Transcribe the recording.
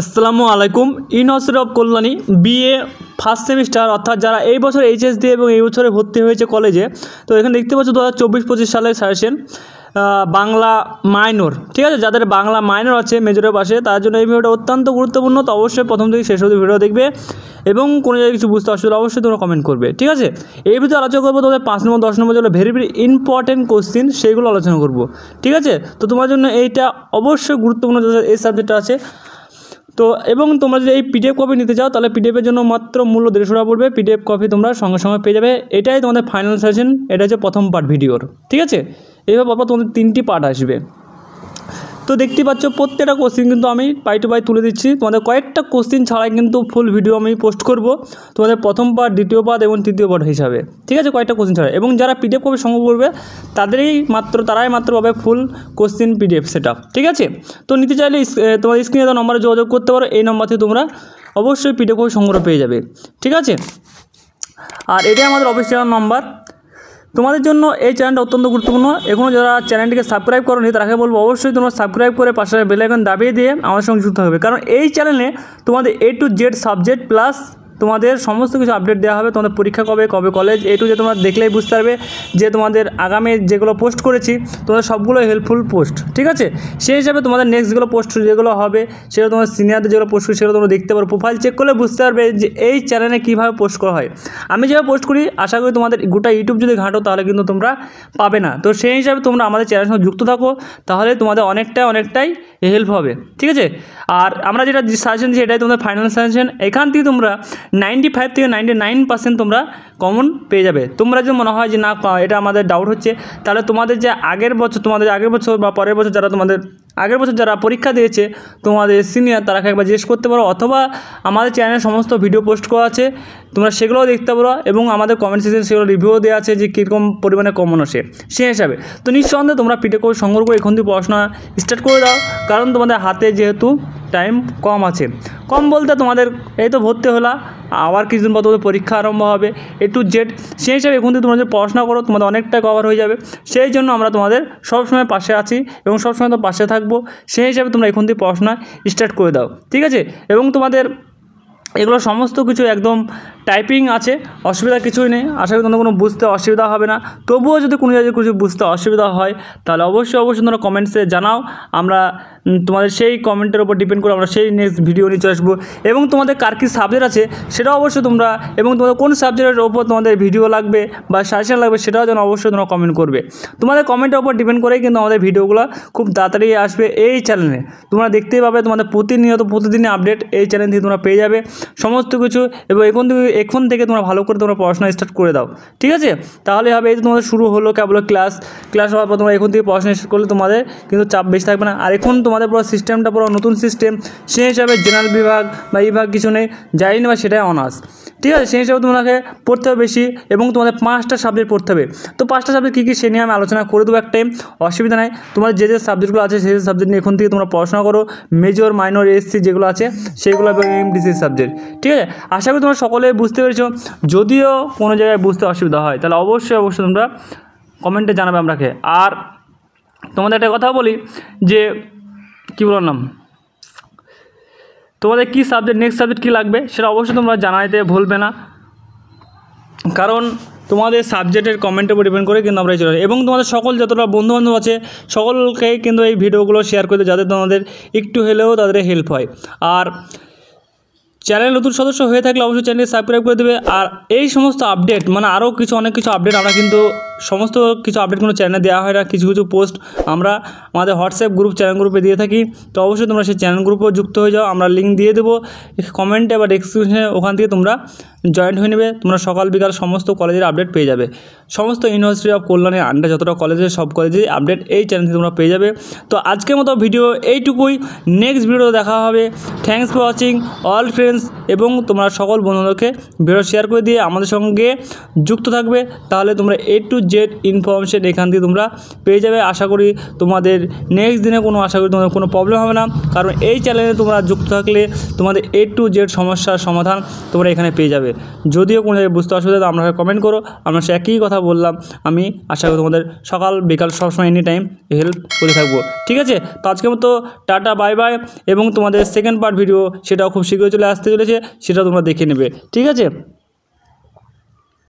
আসসালামু আলাইকুম university of Kalyani BA first semester অর্থাৎ যারা এই বছর এইচএস দিয়ে এবং এই বছরে ভর্তি হয়েছে কলেজে তো এখানে দেখতে পাচ্ছ দু হাজার চব্বিশ পঁচিশ সালের সাজেশন বাংলা মাইনর ঠিক আছে যাদের বাংলা মাইনর আছে মেজরের পাশে তার জন্য এই ভিডিওটা অত্যন্ত গুরুত্বপূর্ণ তো অবশ্যই প্রথম থেকে শেষ অবধি ভিডিও দেখবে এবং কোনো জায়গায় কিছু বুঝতে অসুবিধা অবশ্যই তোমরা কমেন্ট করবে ঠিক আছে এই ভিডিও আলোচনা করবো তোমাদের পাঁচ নম্বর দশ নম্বর যেগুলো ভেরি ভেরি ইম্পর্টেন্ট কোশ্চিন সেইগুলো আলোচনা করব ঠিক আছে তো তোমার জন্য এইটা অবশ্যই গুরুত্বপূর্ণ এই সাবজেক্টটা আছে তো এবং তোমরা যদি এই পিডিএফ কপি নিতে চাও তাহলে পিডিএফের জন্য মাত্র মূল্য দেড়শো টাকা পড়বে পিডিএফ কপি তোমরা সঙ্গে সঙ্গে পেয়ে যাবে এটাই তোমাদের ফাইনাল সেশন এটা হচ্ছে প্রথম পার্ট ভিডিওর ঠিক আছে এইভাবে পরপর তোমাদের তিনটি পার্ট আসবে তো দেখতে পাচ্ছ প্রত্যেকটা কোশ্চিন কিন্তু আমি পাই টু পাই তুলে দিচ্ছি তোমাদের কয়েকটা কোশ্চিন ছাড়াই কিন্তু ফুল ভিডিও আমি পোস্ট করব তোমাদের প্রথম পার্ট দ্বিতীয় পার্ট এবং তৃতীয় পার্ট হিসাবে ঠিক আছে কয়েকটা কোশ্চিন ছাড়া এবং যারা পিডিএফ কপি সংগ্রহ করবে তাদেরই মাত্র তারাই মাত্র পাবে ফুল কোশ্চিন পিডিএফ সেটা ঠিক আছে তো নিতে চাইলে তোমাদের স্ক্রিনে তো নম্বরে যোগাযোগ করতে পারো এই নম্বর থেকে তোমরা অবশ্যই পিডিএফ কপি সংগ্রহ পেয়ে যাবে ঠিক আছে আর এটাই আমাদের অফিসিয়াল নাম্বার তোমাদের জন্য এই চ্যানেলটা অত্যন্ত গুরুত্বপূর্ণ এখনও যারা চ্যানেলটিকে সাবস্ক্রাইব করনি তাকে বলবো অবশ্যই তোমরা সাবস্ক্রাইব করে পাশে বেলাইকন দাবিয়ে দিয়ে আমার সঙ্গে যুক্ত হবে কারণ এই চ্যানেলে তোমাদের A to Z subject plus তোমাদের সমস্ত কিছু আপডেট দেওয়া হবে তোমাদের পরীক্ষা কবে কবে কলেজ এটু যে তোমরা দেখলেই বুঝতে পারবে যে তোমাদের আগামী যেগুলো পোস্ট করেছি তোমাদের সবগুলো হেল্পফুল পোস্ট ঠিক আছে সেই হিসাবে তোমাদের নেক্সট যেগুলো পোস্ট যেগুলো হবে সেগুলো তোমার সিনিয়রদের যেগুলো পোস্ট করি সেগুলো তোমরা দেখতে পারো প্রোফাইল চেক করলে বুঝতে পারবে যে এই চ্যানেলে কীভাবে পোস্ট করা হয় আমি যেভাবে পোস্ট করি আশা করি তোমাদের গোটা ইউটিউব যদি ঘাঁটো তাহলে কিন্তু তোমরা পাবে না তো সেই হিসাবে তোমরা আমাদের চ্যানেলের সঙ্গে যুক্ত থাকো তাহলে তোমাদের অনেকটা অনেকটাই হেল্প হবে ঠিক আছে আর আমরা যেটা সাজেশন দিই এটাই তোমাদের ফাইনাল সাজেশন এখান থেকে তোমরা নাইনটি ফাইভ থেকে নাইনটি নাইন পার্সেন্ট তোমরা কমন পেয়ে যাবে তোমরা যদি মনে হয় যে না এটা আমাদের ডাউট হচ্ছে তাহলে তোমাদের যে আগের বছর তোমাদের আগের বছর বা পরের বছর যারা তোমাদের আগের বছর যারা পরীক্ষা দিয়েছে তোমাদের সিনিয়র তারা একবার জিজ্ঞেস করতে পারো অথবা আমাদের চ্যানেলে সমস্ত ভিডিও পোস্ট করা আছে তোমরা সেগুলোও দেখতে পারো এবং আমাদের কমেন্ট সেকশন সেগুলো রিভিউও দেওয়া আছে যে কীরকম পরিমাণে কমন আসে সে হিসাবে তো নিঃসন্দেহে তোমরা পিটে করে সংগ্রহ করে এখন পড়াশোনা স্টার্ট করে দাও কারণ তোমাদের হাতে যেহেতু টাইম কম আছে কম বলতে তোমাদের এই তো ভর্তি হলা আবার কিছুদিন পর তোমাদের পরীক্ষা আরম্ভ হবে এ টু জেড সেই হিসাবে এখন থেকে তোমরা যদি পড়াশোনা করো তোমাদের অনেকটা কভার হয়ে যাবে সেই জন্য আমরা তোমাদের সবসময় পাশে আছি এবং সবসময় তো পাশে থাকবো সেই হিসাবে তোমরা এখন থেকে পড়াশোনা স্টার্ট করে দাও ঠিক আছে এবং তোমাদের এগুলো সমস্ত কিছু একদম টাইপিং আছে অসুবিধা কিছুই নেই আশা করি তোমাদের কোনো বুঝতে অসুবিধা হবে না তবুও যদি কোনো জায়গায় কিছু বুঝতে অসুবিধা হয় তাহলে অবশ্যই অবশ্যই তোমরা কমেন্টসে জানাও আমরা তোমাদের সেই কমেন্টের উপর ডিপেন্ড করে আমরা সেই নেক্সট ভিডিও নিয়ে চলে আসবো এবং তোমাদের কার কী সাবজেক্ট আছে সেটাও অবশ্যই তোমরা এবং তোমাদের কোন সাবজেক্টের ওপর তোমাদের ভিডিও লাগবে বা সাজেশন লাগবে সেটাও যেন অবশ্যই তোমরা কমেন্ট করবে তোমাদের কমেন্টের ওপর ডিপেন্ড করেই কিন্তু আমাদের ভিডিওগুলো খুব তাড়াতাড়ি আসবে এই চ্যানেলে তোমরা দেখতেই পাবে তোমাদের প্রতিনিয়ত প্রতিদিনই আপডেট এই চ্যানেল থেকে তোমরা পেয়ে যাবে সমস্ত কিছু এবং এখন থেকে এখন থেকে তোমরা ভালো করে তোমরা পড়াশোনা স্টার্ট করে দাও ঠিক আছে তাহলে হবে এই যে তোমাদের শুরু হলো কেবল ক্লাস ক্লাস হওয়ার পর তোমরা এখন থেকে পড়াশোনা স্টার্ট করলে তোমাদের কিন্তু চাপ বেশি থাকবে না আর এখন তোমাদের পুরো সিস্টেমটা পুরো নতুন সিস্টেম সেই হিসাবে জেনারেল বিভাগ বা বিভাগ কিছু নেই যাই না বা সেটাই অনার্স ঠিক আছে সেই হিসাবে তোমাকে পড়তে হবে বেশি এবং তোমাদের পাঁচটা সাবজেক্ট পড়তে হবে তো পাঁচটা সাবজেক্ট কী কী সে নিয়ে আমি আলোচনা করে দেবো একটাই অসুবিধা নাই তোমাদের যে যে সাবজেক্টগুলো আছে সেই সাবজেক্ট নিয়ে এখন থেকে তোমরা পড়াশোনা করো মেজর মাইনর এসসি যেগুলো আছে সেগুলো এবং এমডিসি সাবজেক্ট ঠিক আছে আশা করি তোমরা সকলে বুঝতে পেরেছো যদিও কোনো জায়গায় বুঝতে অসুবিধা হয় তাহলে অবশ্যই অবশ্যই তোমরা কমেন্টে জানাবে আমরাকে আর তোমাদের একটা কথা বলি যে কী বলার নাম তোমাদের কী সাবজেক্ট নেক্সট সাবজেক্ট কী লাগবে সেটা অবশ্যই তোমরা জানাইতে ভুলবে না কারণ তোমাদের সাবজেক্টের কমেন্টের উপর ডিপেন্ড করে কিন্তু আমরা চলে এবং তোমাদের সকল যতটা বন্ধুবান্ধব আছে সকলকে কিন্তু এই ভিডিওগুলো শেয়ার করে যাতে তোমাদের একটু হলেও তাদের হেল্প হয় আর চ্যানেল নতুন সদস্য হয়ে থাকলে অবশ্যই চ্যানেল সাবস্ক্রাইব করে দেবে আর এই সমস্ত আপডেট মানে আরও কিছু অনেক কিছু আপডেট আমরা কিন্তু সমস্ত কিছু আপডেট কোনো চ্যানেলে দেওয়া হয় না কিছু কিছু পোস্ট আমরা আমাদের হোয়াটসঅ্যাপ গ্রুপ চ্যানেল গ্রুপে দিয়ে থাকি তো অবশ্যই তোমরা সেই চ্যানেল গ্রুপেও যুক্ত হয়ে যাও আমরা লিঙ্ক দিয়ে দেবো কমেন্টে বা ডিসক্রিপশনে ওখান থেকে তোমরা জয়েন্ট হয়ে নেবে তোমরা সকাল বিকাল সমস্ত কলেজের আপডেট পেয়ে যাবে সমস্ত ইউনিভার্সিটি অফ কল্যাণের আন্ডার যতটা কলেজে সব কলেজে আপডেট এই চ্যানেলে তোমরা পেয়ে যাবে তো আজকের মতো ভিডিও এইটুকুই নেক্সট ভিডিও দেখা হবে thanks for watching all friends এবং তোমরা সকল বন্ধুদেরকে ভিডিও শেয়ার করে দিয়ে আমাদের সঙ্গে যুক্ত থাকবে তাহলে তোমরা এ টু জেড ইনফরমেশন এখান থেকে তোমরা পেয়ে যাবে আশা করি তোমাদের নেক্সট দিনে কোনো আশা করি তোমাদের কোনো প্রবলেম হবে না কারণ এই চ্যানেলে তোমরা যুক্ত থাকলে তোমাদের এ টু জেড সমস্যার সমাধান তোমরা এখানে পেয়ে যাবে যদিও কোনো জায়গায় বুঝতে অসুবিধা আমরা কমেন্ট করো আমরা সে একই কথা বললাম আমি আশা করি তোমাদের সকাল বিকাল সবসময় এনি টাইম হেল্প করে থাকবো ঠিক আছে তো আজকের মতো টাটা বাই বাই এবং তোমাদের সেকেন্ড পার্ট ভিডিও সেটাও খুব শীঘ্রই চলে আসতে চলেছে সেটা তোমরা দেখে নেবে ঠিক আছে